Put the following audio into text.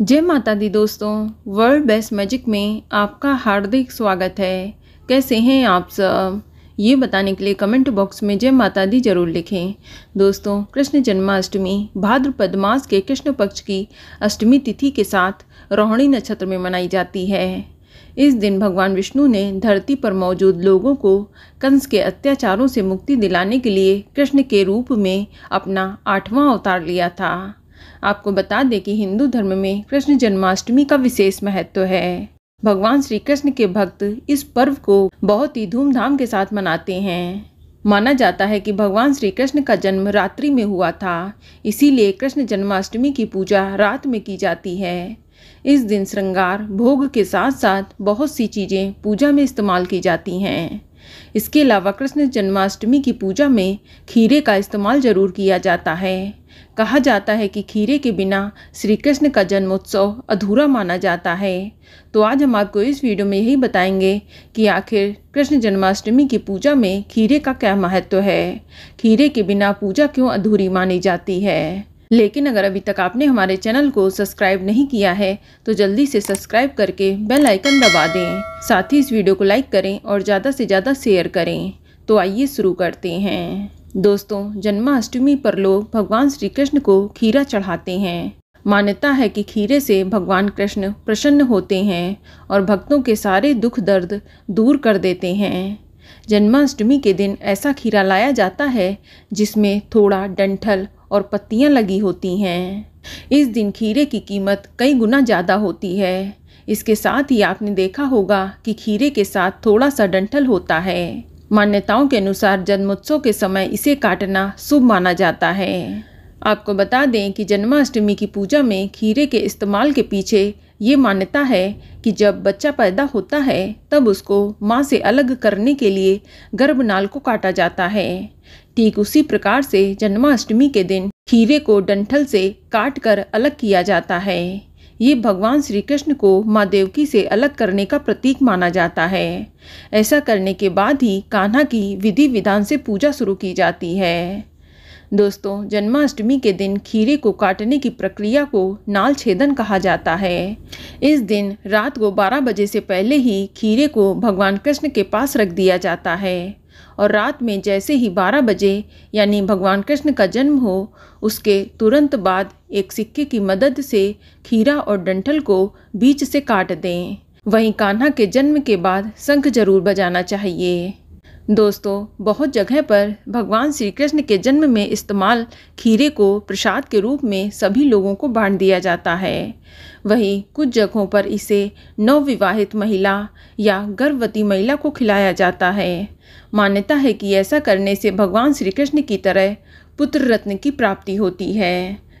जय माता दी दोस्तों वर्ल्ड बेस्ट मैजिक में आपका हार्दिक स्वागत है कैसे हैं आप सब ये बताने के लिए कमेंट बॉक्स में जय माता दी जरूर लिखें दोस्तों कृष्ण जन्माष्टमी भाद्रपद मास के कृष्ण पक्ष की अष्टमी तिथि के साथ रोहिणी नक्षत्र में मनाई जाती है इस दिन भगवान विष्णु ने धरती पर मौजूद लोगों को कंस के अत्याचारों से मुक्ति दिलाने के लिए कृष्ण के रूप में अपना आठवां अवतार लिया था आपको बता दें कि हिंदू धर्म में कृष्ण जन्माष्टमी का विशेष महत्व है भगवान श्री कृष्ण के भक्त इस पर्व को बहुत ही धूमधाम के साथ मनाते हैं माना जाता है कि भगवान श्री कृष्ण का जन्म रात्रि में हुआ था इसीलिए कृष्ण जन्माष्टमी की पूजा रात में की जाती है इस दिन श्रृंगार भोग के साथ साथ बहुत सी चीज़ें पूजा में इस्तेमाल की जाती हैं इसके अलावा कृष्ण जन्माष्टमी की पूजा में खीरे का इस्तेमाल ज़रूर किया जाता है कहा जाता है कि खीरे के बिना श्री कृष्ण का जन्मोत्सव अधूरा माना जाता है तो आज हम आपको इस वीडियो में यही बताएंगे कि आखिर कृष्ण जन्माष्टमी की पूजा में खीरे का क्या महत्व है खीरे के बिना पूजा क्यों अधूरी मानी जाती है लेकिन अगर अभी तक आपने हमारे चैनल को सब्सक्राइब नहीं किया है तो जल्दी से सब्सक्राइब करके बेल आइकन दबा दें साथ ही इस वीडियो को लाइक करें और ज़्यादा से ज़्यादा शेयर करें तो आइए शुरू करते हैं दोस्तों जन्माष्टमी पर लोग भगवान श्री कृष्ण को खीरा चढ़ाते हैं मान्यता है कि खीरे से भगवान कृष्ण प्रसन्न होते हैं और भक्तों के सारे दुख दर्द दूर कर देते हैं जन्माष्टमी के दिन ऐसा खीरा लाया जाता है जिसमें थोड़ा डंठल और पत्तियाँ लगी होती हैं इस दिन खीरे की कीमत कई गुना ज़्यादा होती है इसके साथ ही आपने देखा होगा कि खीरे के साथ थोड़ा सा डंठल होता है मान्यताओं के अनुसार जन्मोत्सव के समय इसे काटना शुभ माना जाता है आपको बता दें कि जन्माष्टमी की पूजा में खीरे के इस्तेमाल के पीछे ये मान्यता है कि जब बच्चा पैदा होता है तब उसको माँ से अलग करने के लिए गर्भनाल को काटा जाता है ठीक उसी प्रकार से जन्माष्टमी के दिन खीरे को डंठल से काट कर अलग किया जाता है ये भगवान श्री कृष्ण को माँ देवकी से अलग करने का प्रतीक माना जाता है ऐसा करने के बाद ही कान्हा की विधि विधान से पूजा शुरू की जाती है दोस्तों जन्माष्टमी के दिन खीरे को काटने की प्रक्रिया को नाल छेदन कहा जाता है इस दिन रात को 12 बजे से पहले ही खीरे को भगवान कृष्ण के पास रख दिया जाता है और रात में जैसे ही 12 बजे यानी भगवान कृष्ण का जन्म हो उसके तुरंत बाद एक सिक्के की मदद से खीरा और डंठल को बीच से काट दें वहीं कान्हा के जन्म के बाद शंख जरूर बजाना चाहिए दोस्तों बहुत जगह पर भगवान श्री कृष्ण के जन्म में इस्तेमाल खीरे को प्रसाद के रूप में सभी लोगों को बांट दिया जाता है वहीं कुछ जगहों पर इसे नवविवाहित महिला या गर्भवती महिला को खिलाया जाता है मान्यता है कि ऐसा करने से भगवान श्री कृष्ण की तरह पुत्र रत्न की प्राप्ति होती है